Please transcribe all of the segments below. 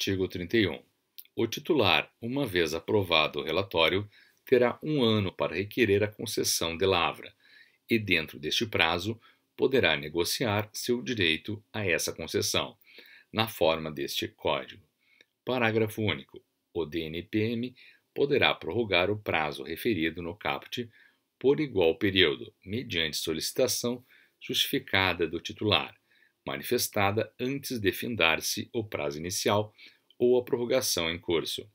Artigo 31. O titular, uma vez aprovado o relatório, terá um ano para requerer a concessão de lavra e, dentro deste prazo, poderá negociar seu direito a essa concessão, na forma deste Código. Parágrafo único. O DNPM poderá prorrogar o prazo referido no caput por igual período, mediante solicitação justificada do titular, manifestada antes de findar-se o prazo inicial ou a prorrogação em curso.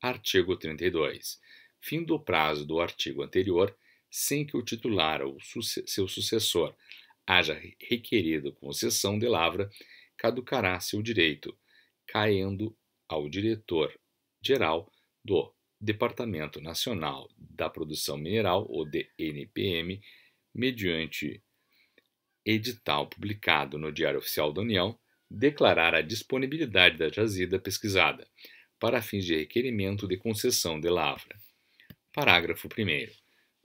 Artigo 32. Fim do prazo do artigo anterior, sem que o titular ou seu sucessor haja requerido concessão de lavra, caducará seu direito, caindo ao diretor geral do Departamento Nacional da Produção Mineral, ou DNPM, mediante edital publicado no Diário Oficial da União declarar a disponibilidade da jazida pesquisada para fins de requerimento de concessão de lavra. Parágrafo 1.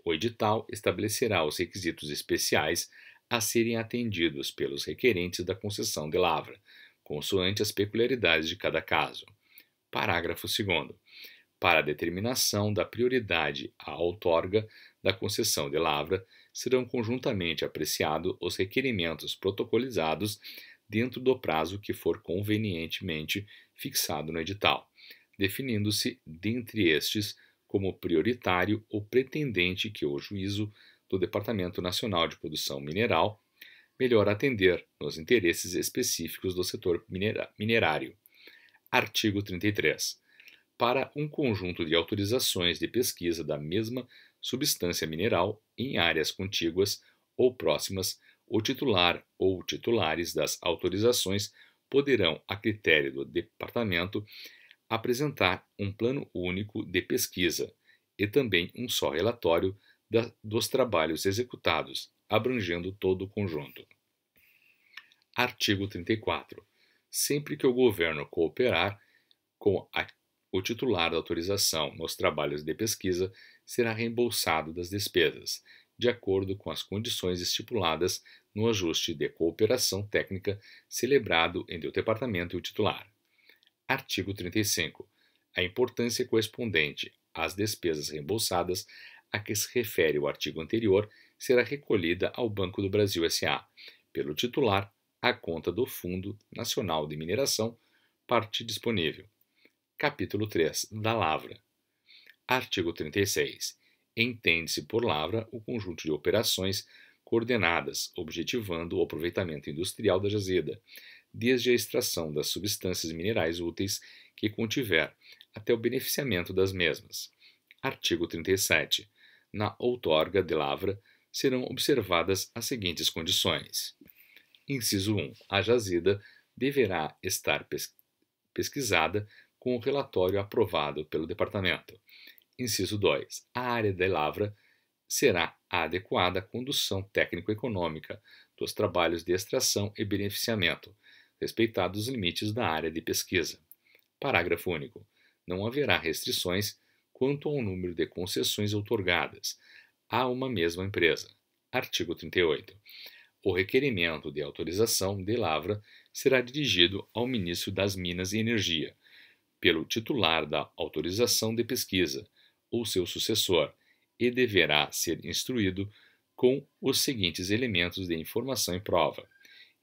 O edital estabelecerá os requisitos especiais a serem atendidos pelos requerentes da concessão de lavra, consoante as peculiaridades de cada caso. Parágrafo 2. Para a determinação da prioridade à outorga da concessão de lavra, serão conjuntamente apreciados os requerimentos protocolizados dentro do prazo que for convenientemente fixado no edital, definindo-se dentre estes como prioritário o pretendente que o juízo do Departamento Nacional de Produção Mineral melhor atender nos interesses específicos do setor minerário. Artigo 33. Para um conjunto de autorizações de pesquisa da mesma substância mineral em áreas contíguas ou próximas, o titular ou titulares das autorizações poderão, a critério do departamento, apresentar um plano único de pesquisa e também um só relatório da, dos trabalhos executados, abrangendo todo o conjunto. Artigo 34. Sempre que o governo cooperar com a o titular da autorização nos trabalhos de pesquisa será reembolsado das despesas, de acordo com as condições estipuladas no ajuste de cooperação técnica celebrado entre o departamento e o titular. Artigo 35. A importância correspondente às despesas reembolsadas a que se refere o artigo anterior será recolhida ao Banco do Brasil S.A., pelo titular, à conta do Fundo Nacional de Mineração, parte disponível Capítulo 3 da Lavra. Artigo 36. Entende-se por lavra o conjunto de operações coordenadas, objetivando o aproveitamento industrial da jazida, desde a extração das substâncias minerais úteis que contiver, até o beneficiamento das mesmas. Artigo 37. Na outorga de lavra serão observadas as seguintes condições. Inciso 1. A jazida deverá estar pesquisada com o relatório aprovado pelo departamento. Inciso 2. A área de lavra será adequada à condução técnico-econômica dos trabalhos de extração e beneficiamento, respeitados os limites da área de pesquisa. Parágrafo único. Não haverá restrições quanto ao número de concessões outorgadas a uma mesma empresa. Artigo 38. O requerimento de autorização de lavra será dirigido ao ministro das Minas e Energia, pelo titular da autorização de pesquisa ou seu sucessor e deverá ser instruído com os seguintes elementos de informação e prova.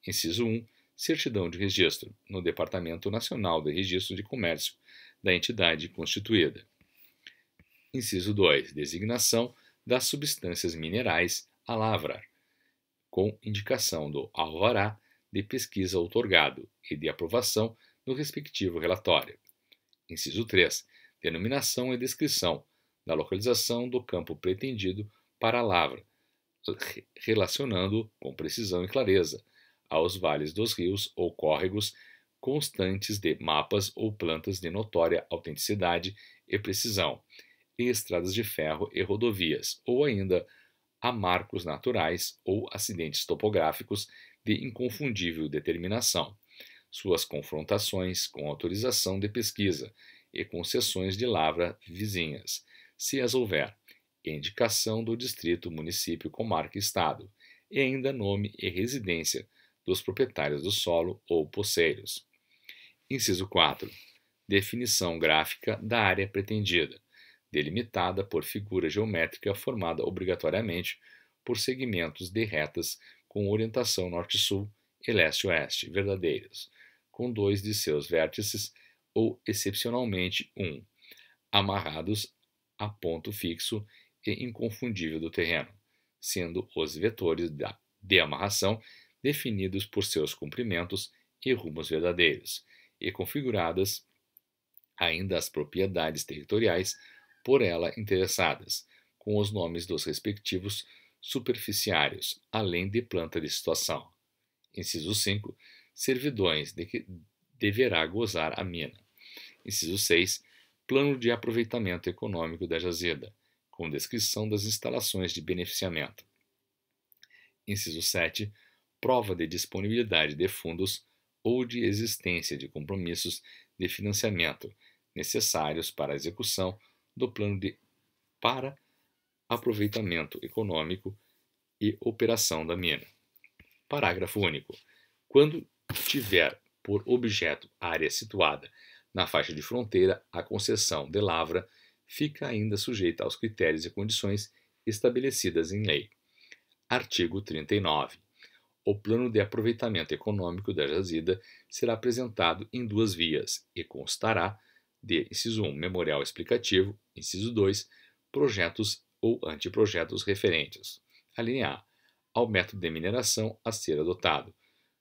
Inciso 1. Certidão de registro no Departamento Nacional de Registro de Comércio da entidade constituída. Inciso 2. Designação das substâncias minerais a lavrar, com indicação do alvará de pesquisa outorgado e de aprovação no respectivo relatório. Inciso 3. Denominação e descrição da localização do campo pretendido para a lavra, relacionando com precisão e clareza aos vales dos rios ou córregos constantes de mapas ou plantas de notória autenticidade e precisão, e estradas de ferro e rodovias, ou ainda a marcos naturais ou acidentes topográficos de inconfundível determinação, suas confrontações com autorização de pesquisa e concessões de lavra vizinhas, se as houver, indicação do distrito, município, comarca e estado, e ainda nome e residência dos proprietários do solo ou posseiros. Inciso 4. Definição gráfica da área pretendida, delimitada por figura geométrica formada obrigatoriamente por segmentos de retas com orientação norte-sul e leste-oeste verdadeiros, com dois de seus vértices, ou excepcionalmente um, amarrados a ponto fixo e inconfundível do terreno, sendo os vetores da, de amarração definidos por seus comprimentos e rumos verdadeiros, e configuradas ainda as propriedades territoriais por ela interessadas, com os nomes dos respectivos superficiários, além de planta de situação. Inciso 5 servidões de que deverá gozar a mina. Inciso 6. Plano de aproveitamento econômico da jazida, com descrição das instalações de beneficiamento. Inciso 7. Prova de disponibilidade de fundos ou de existência de compromissos de financiamento necessários para a execução do plano de para aproveitamento econômico e operação da mina. Parágrafo único. Quando tiver por objeto área situada na faixa de fronteira, a concessão de lavra fica ainda sujeita aos critérios e condições estabelecidas em lei. Artigo 39. O plano de aproveitamento econômico da jazida será apresentado em duas vias e constará de, inciso 1, memorial explicativo, inciso 2, projetos ou anteprojetos referentes. Alínea A. Ao método de mineração a ser adotado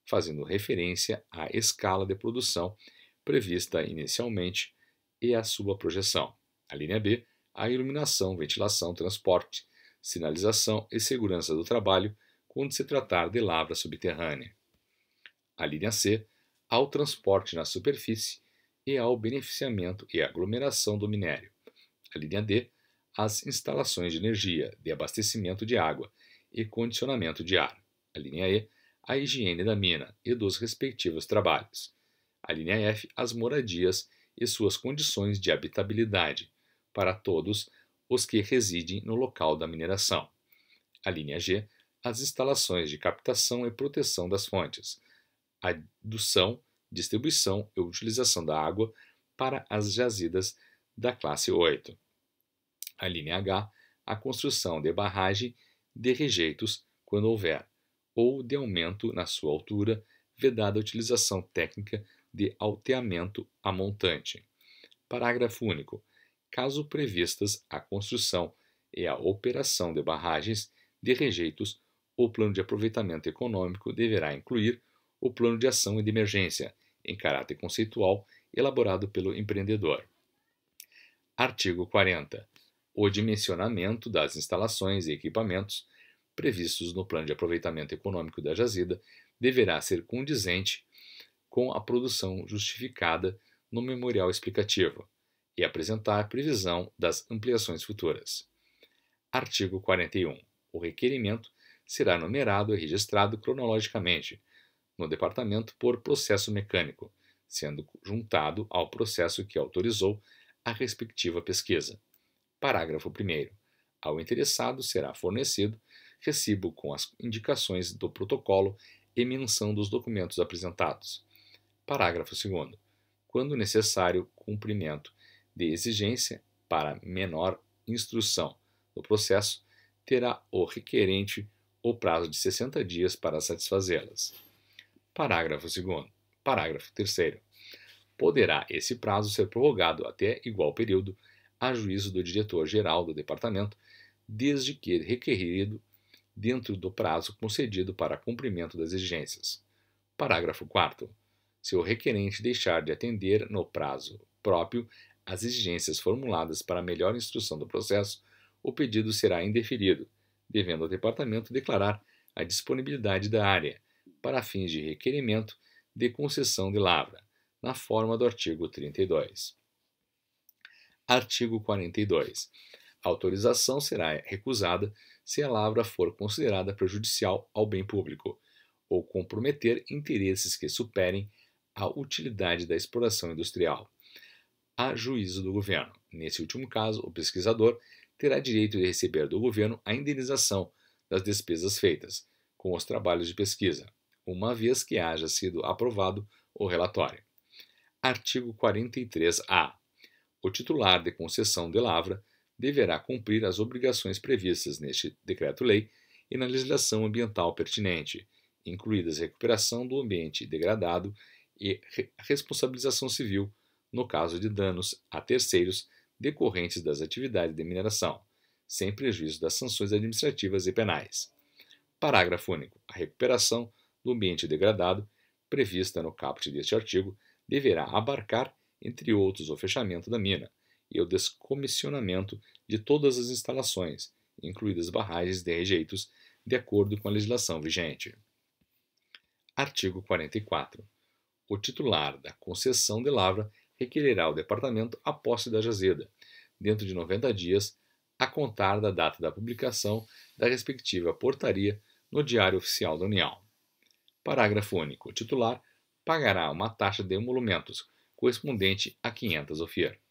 fazendo referência à escala de produção prevista inicialmente e à sua projeção. A linha B, a iluminação, ventilação, transporte, sinalização e segurança do trabalho quando se tratar de lavra subterrânea. A linha C, ao transporte na superfície e ao beneficiamento e aglomeração do minério. A linha D, às instalações de energia, de abastecimento de água e condicionamento de ar. A linha E, a higiene da mina e dos respectivos trabalhos. A linha F, as moradias e suas condições de habitabilidade para todos os que residem no local da mineração. A linha G, as instalações de captação e proteção das fontes, adução, distribuição e utilização da água para as jazidas da classe 8. A linha H, a construção de barragem de rejeitos quando houver ou de aumento na sua altura, vedada a utilização técnica de alteamento a montante. Parágrafo único. Caso previstas a construção e a operação de barragens de rejeitos, o plano de aproveitamento econômico deverá incluir o plano de ação e de emergência, em caráter conceitual, elaborado pelo empreendedor. Artigo 40. O dimensionamento das instalações e equipamentos previstos no plano de aproveitamento econômico da jazida deverá ser condizente com a produção justificada no memorial explicativo e apresentar previsão das ampliações futuras. Artigo 41. O requerimento será numerado e registrado cronologicamente no departamento por processo mecânico, sendo juntado ao processo que autorizou a respectiva pesquisa. Parágrafo 1. Ao interessado será fornecido recibo com as indicações do protocolo e menção dos documentos apresentados. Parágrafo 2. Quando necessário, cumprimento de exigência para menor instrução do processo, terá o requerente o prazo de 60 dias para satisfazê-las. Parágrafo 2. Parágrafo 3. Poderá esse prazo ser prorrogado até igual período, a juízo do diretor-geral do departamento, desde que requerido dentro do prazo concedido para cumprimento das exigências. Parágrafo 4. Se o requerente deixar de atender no prazo próprio as exigências formuladas para melhor instrução do processo, o pedido será indeferido, devendo o departamento declarar a disponibilidade da área para fins de requerimento de concessão de lavra, na forma do artigo 32. Artigo 42. A autorização será recusada se a lavra for considerada prejudicial ao bem público ou comprometer interesses que superem a utilidade da exploração industrial. A juízo do governo. Nesse último caso, o pesquisador terá direito de receber do governo a indenização das despesas feitas com os trabalhos de pesquisa, uma vez que haja sido aprovado o relatório. Artigo 43-A. O titular de concessão de lavra deverá cumprir as obrigações previstas neste decreto-lei e na legislação ambiental pertinente, incluídas recuperação do ambiente degradado e responsabilização civil no caso de danos a terceiros decorrentes das atividades de mineração, sem prejuízo das sanções administrativas e penais. Parágrafo único. A recuperação do ambiente degradado, prevista no caput deste artigo, deverá abarcar, entre outros, o fechamento da mina, e ao descomissionamento de todas as instalações, incluídas barragens de rejeitos, de acordo com a legislação vigente. Artigo 44. O titular da concessão de lavra requererá ao Departamento a posse da jazida, dentro de 90 dias, a contar da data da publicação da respectiva portaria no Diário Oficial da União. Parágrafo único. O titular pagará uma taxa de emolumentos correspondente a 500 ofir.